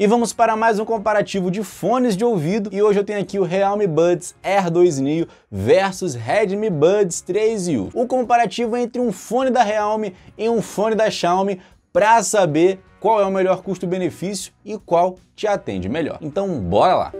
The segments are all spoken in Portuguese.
E vamos para mais um comparativo de fones de ouvido e hoje eu tenho aqui o Realme Buds Air 2 Neo versus Redmi Buds 3U. O comparativo é entre um fone da Realme e um fone da Xiaomi para saber qual é o melhor custo-benefício e qual te atende melhor. Então bora lá!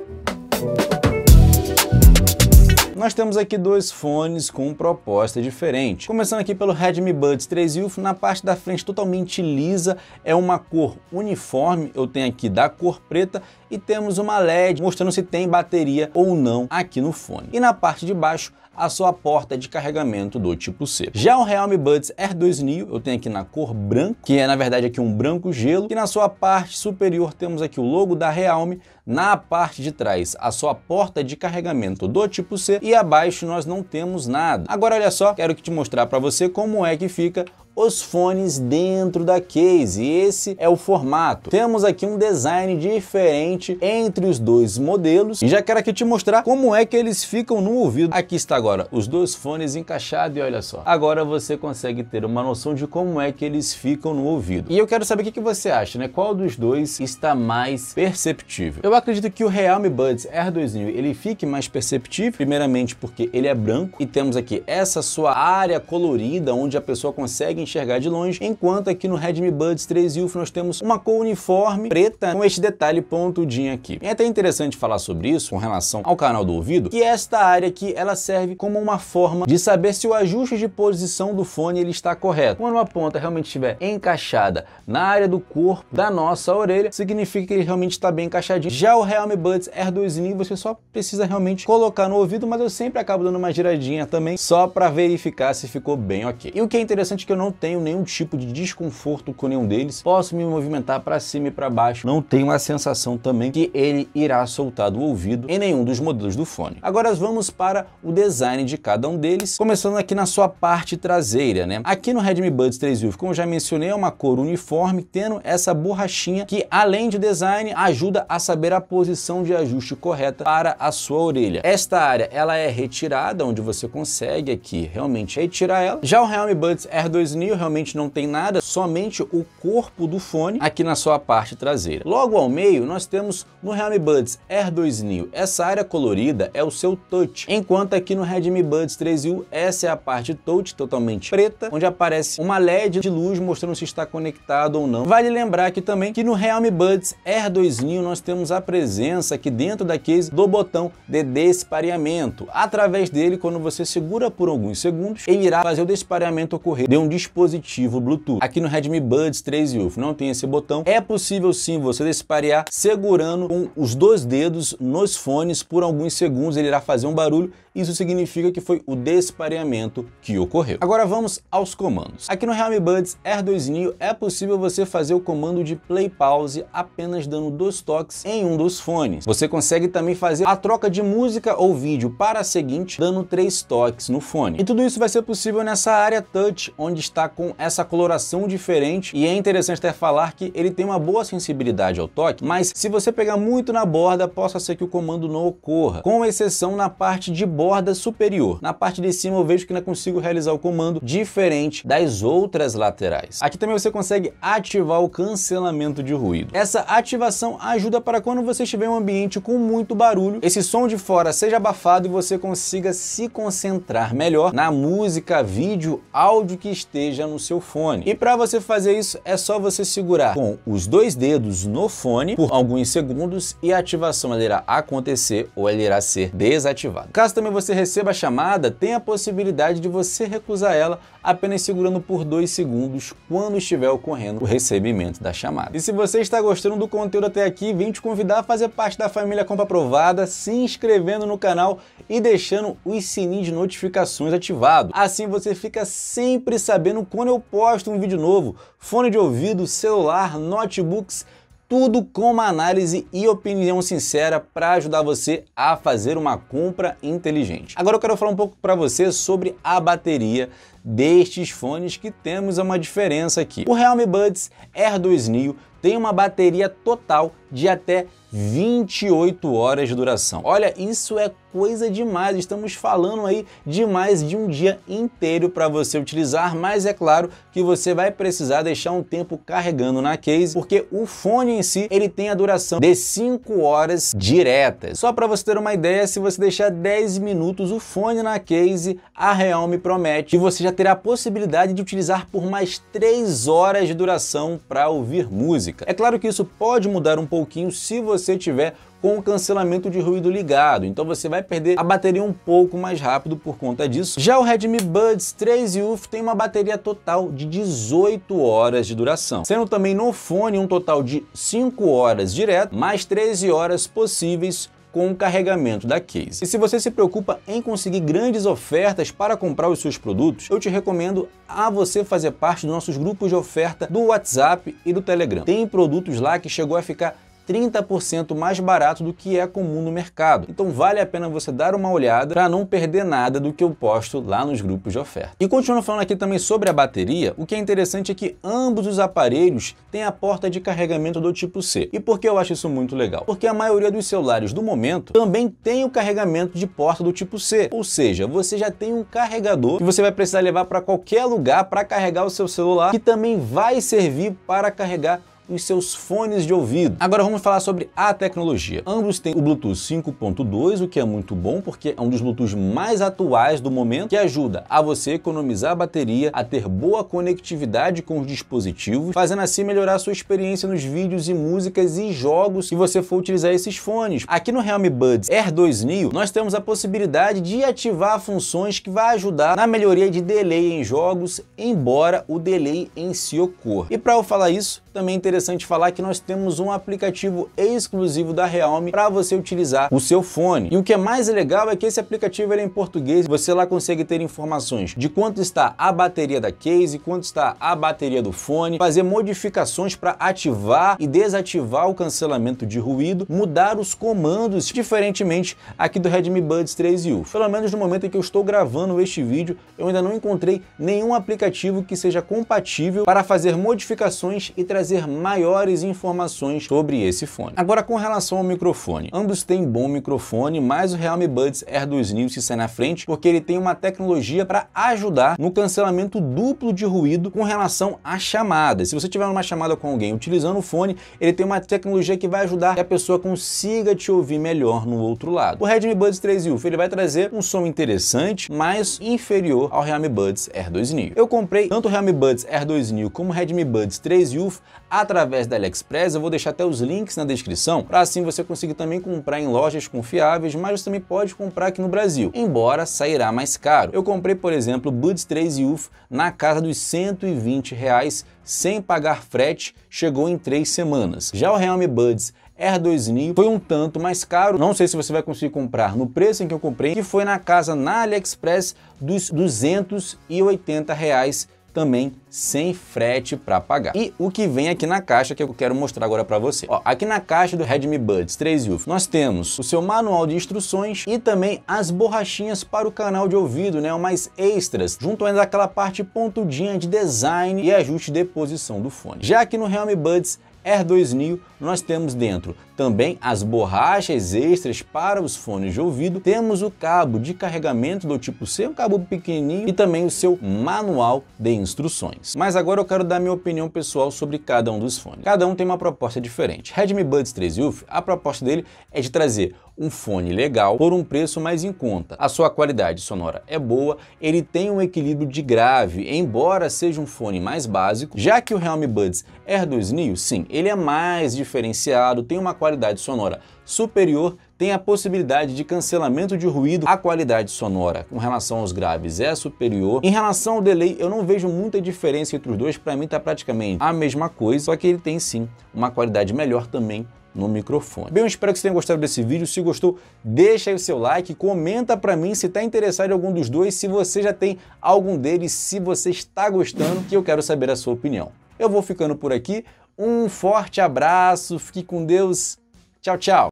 Nós temos aqui dois fones com proposta diferente. Começando aqui pelo Redmi Buds 3 Youth, na parte da frente totalmente lisa, é uma cor uniforme, eu tenho aqui da cor preta, e temos uma LED mostrando se tem bateria ou não aqui no fone. E na parte de baixo, a sua porta de carregamento do tipo C. Já o Realme Buds r 2 Neo, eu tenho aqui na cor branca, que é na verdade aqui um branco gelo, e na sua parte superior temos aqui o logo da Realme, na parte de trás a sua porta de carregamento do tipo C e abaixo nós não temos nada. Agora olha só, quero te mostrar para você como é que fica os fones dentro da case. E esse é o formato. Temos aqui um design diferente entre os dois modelos. E já quero aqui te mostrar como é que eles ficam no ouvido. Aqui está agora os dois fones encaixados e olha só. Agora você consegue ter uma noção de como é que eles ficam no ouvido. E eu quero saber o que, você acha, né? Qual dos dois está mais perceptível? Eu acredito que o Realme Buds 2 2000 ele fique mais perceptível, primeiramente porque ele é branco e temos aqui essa sua área colorida onde a pessoa consegue enxergar de longe, enquanto aqui no Redmi Buds 3 Ultra nós temos uma cor uniforme preta com este detalhe pontudinho aqui. É até interessante falar sobre isso com relação ao canal do ouvido, que é esta área aqui ela serve como uma forma de saber se o ajuste de posição do fone ele está correto. Quando uma ponta realmente estiver encaixada na área do corpo da nossa orelha, significa que ele realmente está bem encaixadinho. Já o Realme Buds r 2 Mini você só precisa realmente colocar no ouvido, mas eu sempre acabo dando uma giradinha também só para verificar se ficou bem ok. E o que é interessante é que eu não tenho nenhum tipo de desconforto com nenhum deles, posso me movimentar para cima e para baixo, não tenho a sensação também que ele irá soltar do ouvido em nenhum dos modelos do fone. Agora vamos para o design de cada um deles, começando aqui na sua parte traseira, né? Aqui no Redmi Buds 3 Youth, como já mencionei, é uma cor uniforme, tendo essa borrachinha que, além de design, ajuda a saber a posição de ajuste correta para a sua orelha. Esta área, ela é retirada, onde você consegue aqui realmente retirar ela. Já o Realme Buds Air 2000 meio realmente não tem nada, somente o corpo do fone aqui na sua parte traseira. Logo ao meio, nós temos no Realme Buds Air 2 Neo, essa área colorida é o seu touch, enquanto aqui no Redmi Buds 3U, essa é a parte touch totalmente preta, onde aparece uma LED de luz mostrando se está conectado ou não. Vale lembrar aqui também que no Realme Buds Air 2 Neo nós temos a presença aqui dentro da case do botão de despareamento. Através dele, quando você segura por alguns segundos, ele irá fazer o despareamento ocorrer de um dispositivo Bluetooth. Aqui no Redmi Buds 3 Youth não tem esse botão. É possível sim você desparear segurando com os dois dedos nos fones por alguns segundos, ele irá fazer um barulho isso significa que foi o despareamento que ocorreu. Agora vamos aos comandos. Aqui no Realme Buds R2 Neo é possível você fazer o comando de play pause apenas dando dois toques em um dos fones. Você consegue também fazer a troca de música ou vídeo para a seguinte dando três toques no fone. E tudo isso vai ser possível nessa área touch, onde está com essa coloração diferente e é interessante até falar que ele tem uma boa sensibilidade ao toque, mas se você pegar muito na borda, possa ser que o comando não ocorra, com exceção na parte de borda borda superior. Na parte de cima eu vejo que não consigo realizar o comando diferente das outras laterais. Aqui também você consegue ativar o cancelamento de ruído. Essa ativação ajuda para quando você estiver em um ambiente com muito barulho, esse som de fora seja abafado e você consiga se concentrar melhor na música, vídeo, áudio que esteja no seu fone. E para você fazer isso, é só você segurar com os dois dedos no fone por alguns segundos e a ativação ela irá acontecer ou ela irá ser desativada. Caso também conforme você receba a chamada, tem a possibilidade de você recusar ela apenas segurando por dois segundos quando estiver ocorrendo o recebimento da chamada. E se você está gostando do conteúdo até aqui, vim te convidar a fazer parte da família Compra Aprovada, se inscrevendo no canal e deixando os sininhos de notificações ativado. Assim você fica sempre sabendo quando eu posto um vídeo novo. Fone de ouvido, celular, notebooks, tudo com uma análise e opinião sincera para ajudar você a fazer uma compra inteligente. Agora eu quero falar um pouco para você sobre a bateria destes fones que temos uma diferença aqui. O Realme Buds R2 Neo tem uma bateria total de até 28 horas de duração. Olha, isso é coisa demais. Estamos falando aí de mais de um dia inteiro para você utilizar, mas é claro que você vai precisar deixar um tempo carregando na case, porque o fone em si, ele tem a duração de 5 horas diretas. Só para você ter uma ideia, se você deixar 10 minutos o fone na case, a Realme promete que você já terá a possibilidade de utilizar por mais 3 horas de duração para ouvir música. É claro que isso pode mudar um pouquinho se você tiver com o cancelamento de ruído ligado, então você vai perder a bateria um pouco mais rápido por conta disso. Já o Redmi Buds 3 Uf tem uma bateria total de 18 horas de duração, sendo também no fone um total de 5 horas direto, mais 13 horas possíveis com o carregamento da case. E se você se preocupa em conseguir grandes ofertas para comprar os seus produtos, eu te recomendo a você fazer parte dos nossos grupos de oferta do WhatsApp e do Telegram. Tem produtos lá que chegou a ficar 30% mais barato do que é comum no mercado. Então vale a pena você dar uma olhada para não perder nada do que eu posto lá nos grupos de oferta. E continuando falando aqui também sobre a bateria, o que é interessante é que ambos os aparelhos têm a porta de carregamento do tipo C. E por que eu acho isso muito legal? Porque a maioria dos celulares do momento também tem o carregamento de porta do tipo C, ou seja, você já tem um carregador que você vai precisar levar para qualquer lugar para carregar o seu celular, que também vai servir para carregar os seus fones de ouvido. Agora vamos falar sobre a tecnologia. Ambos têm o Bluetooth 5.2, o que é muito bom porque é um dos Bluetooth mais atuais do momento, que ajuda a você economizar a bateria, a ter boa conectividade com os dispositivos, fazendo assim melhorar a sua experiência nos vídeos e músicas e jogos que você for utilizar esses fones. Aqui no Realme Buds Air 2 Neo, nós temos a possibilidade de ativar funções que vai ajudar na melhoria de delay em jogos, embora o delay em si ocorra. E para eu falar isso, também é interessante interessante falar que nós temos um aplicativo exclusivo da Realme para você utilizar o seu fone. E o que é mais legal é que esse aplicativo é em português, você lá consegue ter informações de quanto está a bateria da case, quanto está a bateria do fone, fazer modificações para ativar e desativar o cancelamento de ruído, mudar os comandos, diferentemente aqui do Redmi Buds 3U. Pelo menos no momento em que eu estou gravando este vídeo, eu ainda não encontrei nenhum aplicativo que seja compatível para fazer modificações e trazer mais maiores informações sobre esse fone. Agora com relação ao microfone, ambos têm bom microfone, mas o Realme Buds Air 2 News se sai na frente porque ele tem uma tecnologia para ajudar no cancelamento duplo de ruído com relação à chamada. Se você tiver uma chamada com alguém utilizando o fone, ele tem uma tecnologia que vai ajudar que a pessoa consiga te ouvir melhor no outro lado. O Redmi Buds 3 Ultra ele vai trazer um som interessante, mas inferior ao Realme Buds Air 2 Neo. Eu comprei tanto o Realme Buds Air 2 Neo como o Redmi Buds 3 Ultra através da AliExpress, eu vou deixar até os links na descrição, para assim você conseguir também comprar em lojas confiáveis, mas você também pode comprar aqui no Brasil, embora sairá mais caro. Eu comprei, por exemplo, buds 3 uf na casa dos 120 reais, sem pagar frete, chegou em três semanas. Já o Realme Buds R2 Neo foi um tanto mais caro, não sei se você vai conseguir comprar no preço em que eu comprei, que foi na casa na AliExpress dos 280 reais também sem frete para pagar. E o que vem aqui na caixa que eu quero mostrar agora para você. Ó, aqui na caixa do Redmi Buds 3 UF, nós temos o seu manual de instruções e também as borrachinhas para o canal de ouvido, né, umas extras, junto ainda aquela parte pontudinha de design e ajuste de posição do fone. Já aqui no Realme Buds, R2Neo, nós temos dentro também as borrachas extras para os fones de ouvido, temos o cabo de carregamento do tipo C, um cabo pequenininho e também o seu manual de instruções. Mas agora eu quero dar minha opinião pessoal sobre cada um dos fones. Cada um tem uma proposta diferente. Redmi Buds 3 uf a proposta dele é de trazer um fone legal por um preço mais em conta. A sua qualidade sonora é boa, ele tem um equilíbrio de grave, embora seja um fone mais básico, já que o Realme Buds Air 2 Neo, sim, ele é mais diferenciado, tem uma qualidade sonora superior tem a possibilidade de cancelamento de ruído, a qualidade sonora com relação aos graves é superior. Em relação ao delay, eu não vejo muita diferença entre os dois, para mim tá praticamente a mesma coisa, só que ele tem sim uma qualidade melhor também no microfone. Bem, eu espero que você tenham gostado desse vídeo. Se gostou, deixa aí o seu like, comenta para mim se está interessado em algum dos dois, se você já tem algum deles, se você está gostando, que eu quero saber a sua opinião. Eu vou ficando por aqui. Um forte abraço, fique com Deus. Tchau, tchau.